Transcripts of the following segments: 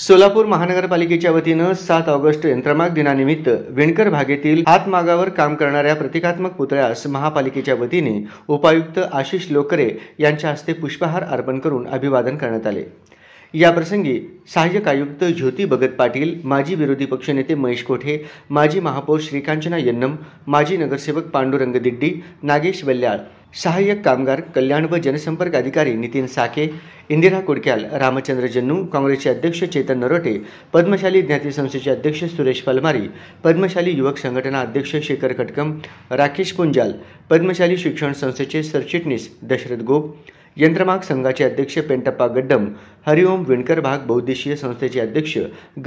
सोलापूर महानगरपालिकेच्या वतीनं सात ऑगस्ट यंत्रमाग दिनानिमित्त विणकर भागेतील हातमागावर काम करणाऱ्या प्रतिकात्मक पुतळ्यास महापालिकेच्या वतीने उपायुक्त आशिष लोकरे यांच्या हस्ते पुष्पहार अर्पण करून अभिवादन करण्यात आले याप्रसंगी सहाय्यक आयुक्त ज्योती भगत पाटील माजी विरोधी पक्षनेते महेश कोठे माजी महापौर श्रीकांचना यन्नम माजी नगरसेवक पांडुरंग दिड्डी नागेश वल्याळ सहाय्यक कामगार कल्याण व जनसंपर्क अधिकारी नितीन साके इंदिरा कुडक्याल रामचंद्र जन्नू काँग्रेसचे अध्यक्ष चेतन नरोटे पद्मशाली ज्ञाती संस्थेचे अध्यक्ष सुरेश पलमारी पद्मशाली युवक संघटना अध्यक्ष शेखर खटकम राकेश कुंजाल पद्मशाली शिक्षण संस्थेचे सरचिटणीस दशरथ गोप यंत्रमाग संघाचे अध्यक्ष पेंटप्पा गड्डम हरिओम विणकर भाग बौद्धिशीय संस्थेचे अध्यक्ष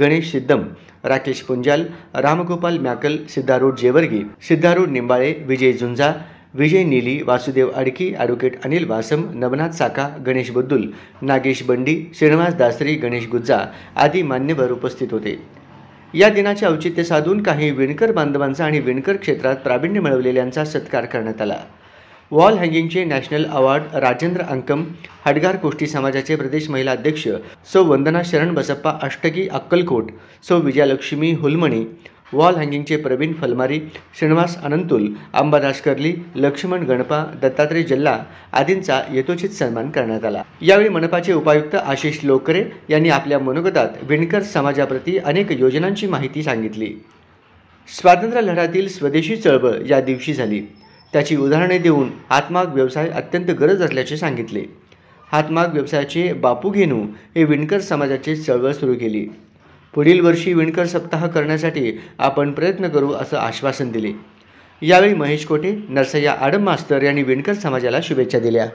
गणेश सिद्धम राकेश पुंजाल रामगोपाल म्याकल सिद्धारूढ जेवर्गी सिद्धारूढ निंबाळे विजय झुंजा विजय निली वासुदेव आडकी ॲडव्होकेट अनिल वासम नवनाथ साका गणेश बद्दूल नागेश बंडी श्रीनिवास दासरी गणेश गुज्जा आदी मान्यवर उपस्थित होते या दिनाचे औचित्य साधून काही विणकर बांधवांचा आणि विणकर क्षेत्रात प्रावीण्य मिळवलेल्यांचा सत्कार करण्यात आला वॉल हँगिंगचे नॅशनल अवॉर्ड राजेंद्र अंकम हडगार कोष्टी समाजाचे प्रदेश महिला अध्यक्ष सौ वंदना शरण बसप्पा अष्टगी अक्कलकोट सौ विजयालक्ष्मी हुलमणी वॉल हँगिंगचे प्रवीण फलमारी श्रीनिवास अनंतुल अंबादास कर्ली लक्ष्मण गणपा दत्तात्रय जल्ला आदींचा यथोचित सन्मान करण्यात आला यावेळी मनपाचे उपायुक्त आशिष लोकरे यांनी आपल्या मनोगतात विणकर समाजाप्रती अनेक योजनांची माहिती सांगितली स्वातंत्र्य लढ्यातील स्वदेशी चळवळ या दिवशी झाली त्याची उदाहरणे देऊन हातमाग व्यवसाय अत्यंत गरज असल्याचे सांगितले हातमाग व्यवसायाचे बापू घेणू हे विणकर समाजाचे चळवळ सुरू केली पुढील वर्षी विणकर सप्ताह करण्यासाठी आपण प्रयत्न करू असं आश्वासन दिले यावेळी महेश कोटे नरसय्या आडम मास्तर यांनी विणकर समाजाला शुभेच्छा दिल्या